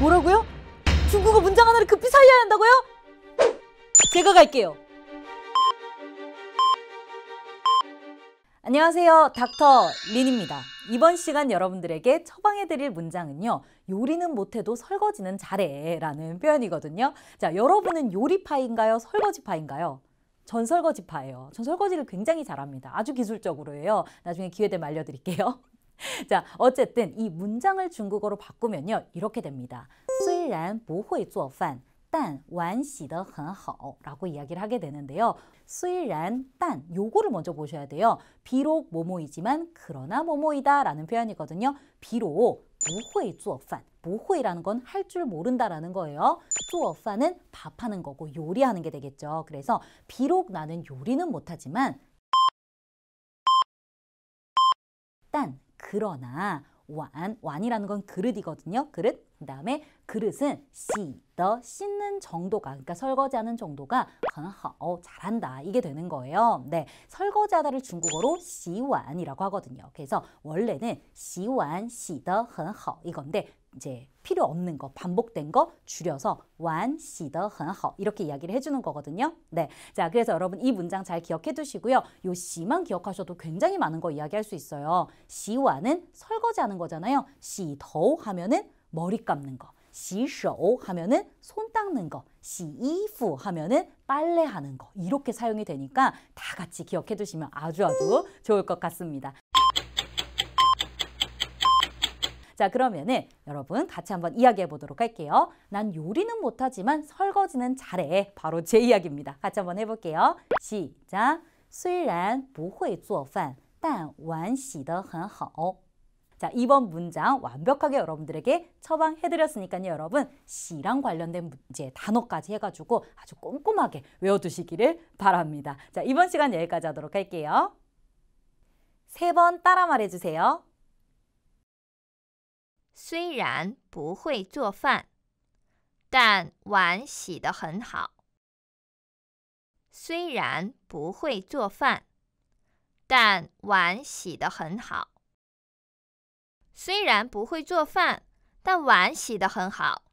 뭐라고요? 중국어 문장 하나를 급히 살려야 한다고요? 제가 갈게요. 안녕하세요. 닥터 린입니다. 이번 시간 여러분들에게 처방해드릴 문장은요. 요리는 못해도 설거지는 잘해 라는 표현이거든요. 자, 여러분은 요리파인가요? 설거지파인가요? 전 설거지파예요. 전 설거지를 굉장히 잘합니다. 아주 기술적으로 해요. 나중에 기회 되면 알려드릴게요. 자, 어쨌든 이 문장을 중국어로 바꾸면요. 이렇게 됩니다. 虽然不会做饭但碗洗得很好라고 이야기를 하게 되는데요. 虽然但 요거를 먼저 보셔야 돼요. 비록 모모이지만 그러나 모모이다 라는 표현이거든요. 비록 不会做饭不会라는 건 할 줄 모른다라는 거예요. 做饭은 밥하는 거고 요리하는 게 되겠죠. 그래서 비록 나는 요리는 못하지만 그러나 완, 완이라는 건 그릇이거든요. 그릇. 그 다음에 그릇은 시, 더, 씻는 정도가, 그러니까 설거지하는 정도가 很好, 아, 어, 잘한다. 이게 되는 거예요. 네, 설거지하다를 중국어로 씨완이라고 하거든요. 그래서 원래는 씨완 시더, 很好 이건데 이제 필요 없는 거, 반복된 거 줄여서 완시的很好 이렇게 이야기를 해주는 거거든요. 네, 자 그래서 여러분 이 문장 잘 기억해 두시고요. 요 시만 기억하셔도 굉장히 많은 거 이야기할 수 있어요. 시와는 설거지하는 거잖아요. 시더 하면은 머리 감는 거, 시쇼 하면은 손 닦는 거, 시이프 하면은 빨래하는 거 이렇게 사용이 되니까 다 같이 기억해 두시면 아주 아주 좋을 것 같습니다. 자 그러면은 여러분 같이 한번 이야기해 보도록 할게요. 난 요리는 못하지만 설거지는 잘해. 바로 제 이야기입니다. 같이 한번 해볼게요. 시작. 虽然不会做饭但碗洗得很好 자, 이번 문장 완벽하게 여러분들에게 처방해드렸으니까요. 여러분, 시랑 관련된 문제, 단어까지 해가지고 아주 꼼꼼하게 외워두시기를 바랍니다. 자, 이번 시간 여기까지 하도록 할게요. 세 번 따라 말해주세요. 虽然不会做饭，但碗洗得很好。虽然不会做饭，但碗洗得很好。虽然不会做饭，但碗洗得很好。